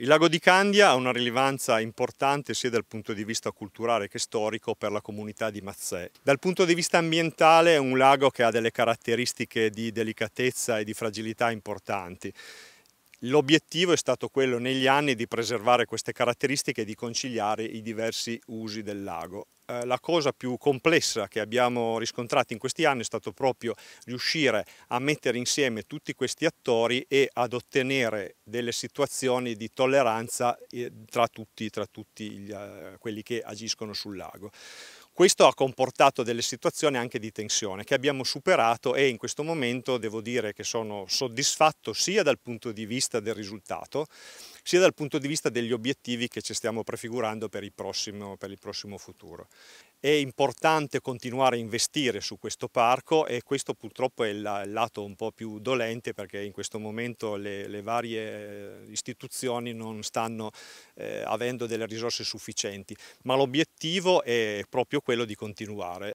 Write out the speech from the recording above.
Il lago di Candia ha una rilevanza importante sia dal punto di vista culturale che storico per la comunità di Mazzè. Dal punto di vista ambientale è un lago che ha delle caratteristiche di delicatezza e di fragilità importanti. L'obiettivo è stato quello negli anni di preservare queste caratteristiche e di conciliare i diversi usi del lago. Eh, la cosa più complessa che abbiamo riscontrato in questi anni è stato proprio riuscire a mettere insieme tutti questi attori e ad ottenere delle situazioni di tolleranza eh, tra tutti, tra tutti gli, eh, quelli che agiscono sul lago. Questo ha comportato delle situazioni anche di tensione che abbiamo superato e in questo momento devo dire che sono soddisfatto sia dal punto di vista del risultato sia dal punto di vista degli obiettivi che ci stiamo prefigurando per il prossimo, per il prossimo futuro. È importante continuare a investire su questo parco e questo purtroppo è il lato un po' più dolente perché in questo momento le, le varie eh, istituzioni non stanno eh, avendo delle risorse sufficienti, ma l'obiettivo è proprio quello di continuare